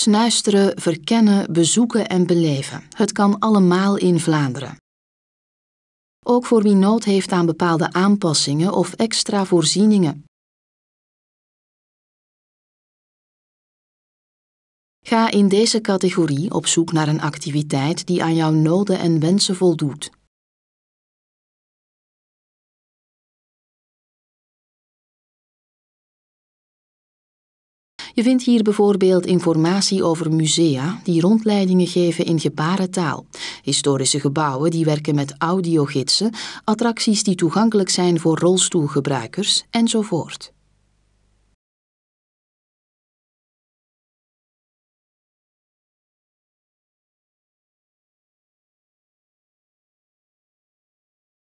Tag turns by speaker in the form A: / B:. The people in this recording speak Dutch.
A: snuisteren, verkennen, bezoeken en beleven. Het kan allemaal in Vlaanderen.
B: Ook voor wie nood heeft aan bepaalde aanpassingen of extra voorzieningen. Ga in deze categorie op zoek naar een activiteit die aan jouw noden en wensen voldoet.
C: Je vindt hier bijvoorbeeld
A: informatie over musea die rondleidingen geven in gebarentaal, historische gebouwen die werken met audiogidsen, attracties die toegankelijk zijn voor rolstoelgebruikers
C: enzovoort.